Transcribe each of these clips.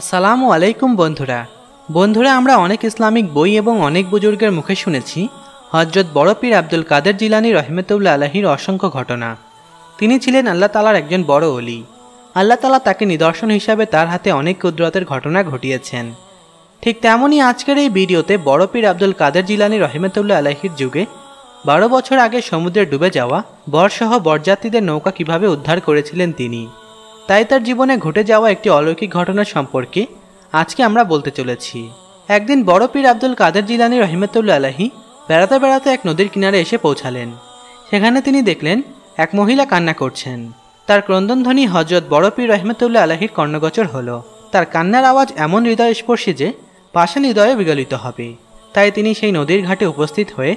আসসালামু আলাইকুম বন্ধুরা বন্ধুরা আমরা অনেক ইসলামিক বই এবং অনেক বুজুর্গের মুখে শুনেছি হজরত বড়পীর আব্দুল কাদের জিলানি রহমতুল্লা আলহির অসংখ্য ঘটনা তিনি ছিলেন আল্লাহ তালার একজন বড় অলি আল্লাহ তালা তাকে নিদর্শন হিসাবে তার হাতে অনেক কুদরতের ঘটনা ঘটিয়েছেন ঠিক তেমনই আজকের এই ভিডিওতে বড়পীর আব্দুল কাদের জিলানি রহমতুল্লা আলহির যুগে বারো বছর আগে সমুদ্রে ডুবে যাওয়া বরসহ বরযাত্রীদের নৌকা কিভাবে উদ্ধার করেছিলেন তিনি তাই তার জীবনে ঘটে যাওয়া একটি অলৌকিক ঘটনা সম্পর্কে আজকে আমরা বলতে চলেছি একদিন বড় পীর আব্দুল কাদের জিলানি রহিমতুল্লা আলাহি বেড়াতে বেড়াতে এক নদীর কিনারে এসে পৌঁছালেন সেখানে তিনি দেখলেন এক মহিলা কান্না করছেন তার ক্রন্দনধ্বনি হজরত বড় পীর রহমতুল্লা আলাহির কর্ণগোচর হল তার কান্নার আওয়াজ এমন হৃদয় স্পর্শী যে পাশে হৃদয়ে বিগলিত হবে তাই তিনি সেই নদীর ঘাটে উপস্থিত হয়ে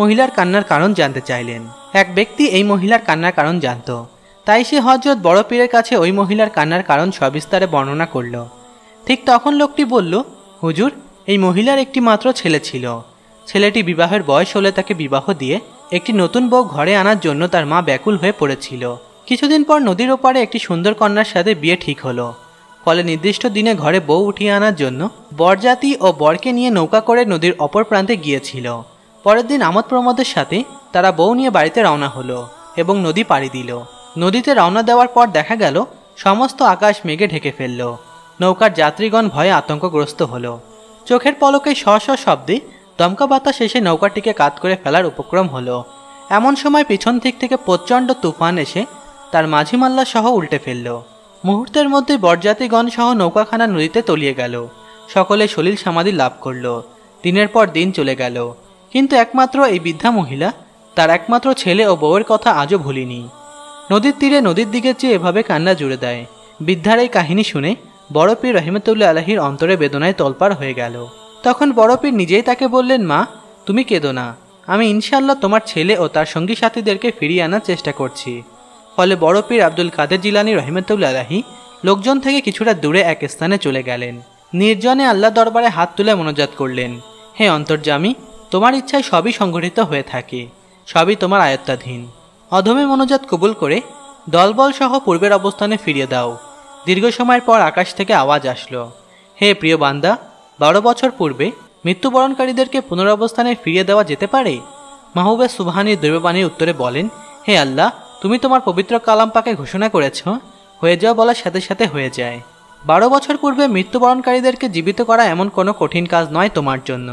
মহিলার কান্নার কারণ জানতে চাইলেন এক ব্যক্তি এই মহিলার কান্নার কারণ জানত তাই সে হজরত বড় পীরের কাছে ওই মহিলার কান্নার কারণ সবিস্তারে বর্ণনা করল ঠিক তখন লোকটি বলল হুজুর এই মহিলার একটি মাত্র ছেলে ছিল ছেলেটি বিবাহের বয়স হলে তাকে বিবাহ দিয়ে একটি নতুন বউ ঘরে আনার জন্য তার মা ব্যাকুল হয়ে পড়েছিল কিছুদিন পর নদীর ওপারে একটি সুন্দর কন্যার সাথে বিয়ে ঠিক হলো ফলে নির্দিষ্ট দিনে ঘরে বউ উঠিয়ে আনার জন্য বরজাতি ও বরকে নিয়ে নৌকা করে নদীর অপর প্রান্তে গিয়েছিল পরের দিন আমোদ প্রমোদের সাথে তারা বউ নিয়ে বাড়িতে রওনা হলো এবং নদী পাড়ি দিল নদীতে রওনা দেওয়ার পর দেখা গেল সমস্ত আকাশ মেঘে ঢেকে ফেলল নৌকার যাত্রীগণ ভয়ে আতঙ্কগ্রস্ত হলো চোখের পলকে স শ শব্দে দমকা বাতাস এসে নৌকাটিকে কাত করে ফেলার উপক্রম হল এমন সময় পিছন দিক থেকে প্রচণ্ড তুফান এসে তার মাঝিমাল্লা সহ উল্টে ফেলল মুহূর্তের মধ্যে বরজাতিগণ সহ নৌকাখানা নদীতে তলিয়ে গেল সকলে সলিল সমাধি লাভ করল দিনের পর দিন চলে গেল কিন্তু একমাত্র এই বৃদ্ধা মহিলা তার একমাত্র ছেলে ও বউয়ের কথা আজও ভুলিনি নদীর তীরে নদীর দিকে চেয়ে এভাবে কান্না জুড়ে দেয় বৃদ্ধার এই কাহিনী শুনে বড় পীর রহিমতুল্লা আলহির অন্তরে বেদনায় তলপার হয়ে গেল তখন বড় পীর নিজেই তাকে বললেন মা তুমি কেঁদো না আমি ইনশাল্লাহ তোমার ছেলে ও তার সঙ্গী সাথীদেরকে ফিরিয়ে আনার চেষ্টা করছি ফলে বড় পীর আব্দুল কাদের জিলানি রহিমতুল্লা আলহি লোকজন থেকে কিছুটা দূরে এক স্থানে চলে গেলেন নির্জনে আল্লাহ দরবারে হাত তুলে মনোজাত করলেন হে অন্তর্জামী তোমার ইচ্ছায় সবই সংগঠিত হয়ে থাকে সবই তোমার আয়ত্তাধীন অধমে মনোজাত কবুল করে দলবল সহ পূর্বের অবস্থানে ফিরিয়ে দাও দীর্ঘ সময়ের পর আকাশ থেকে আওয়াজ আসলো হে প্রিয় বান্দা বারো বছর পূর্বে মৃত্যুবরণকারীদেরকে পুনরাবস্থানে ফিরিয়ে দেওয়া যেতে পারে মাহবুবে সুবাহানির দৈববাণীর উত্তরে বলেন হে আল্লাহ তুমি তোমার পবিত্র কালাম পাকে ঘোষণা করেছ হয়ে যাওয়া বলার সাথে সাথে হয়ে যায় বারো বছর পূর্বে মৃত্যুবরণকারীদেরকে জীবিত করা এমন কোনো কঠিন কাজ নয় তোমার জন্য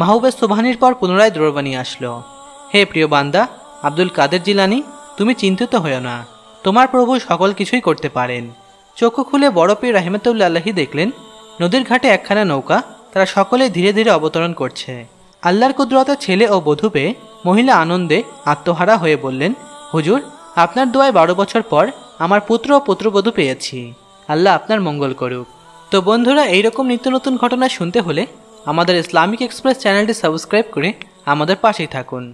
মাহবুবে সুবাহানির পর পুনরায় দৈববাণী আসলো হে প্রিয় বান্দা আব্দুল কাদের জিলানি তুমি চিন্তিত হয়েও না তোমার প্রভু সকল কিছুই করতে পারেন চোখ খুলে বড় পীর আল্লাহি দেখলেন নদীর ঘাটে একখানা নৌকা তারা সকলে ধীরে ধীরে অবতরণ করছে আল্লাহর কুদরতা ছেলে ও বধূ পেয়ে মহিলা আনন্দে আত্মহারা হয়ে বললেন হুজুর আপনার দোয়ায় বারো বছর পর আমার পুত্র ও পুত্রবধূ পেয়েছি আল্লাহ আপনার মঙ্গল করুক তো বন্ধুরা এইরকম নিত্য নতুন ঘটনা শুনতে হলে আমাদের ইসলামিক এক্সপ্রেস চ্যানেলটি সাবস্ক্রাইব করে আমাদের পাশেই থাকুন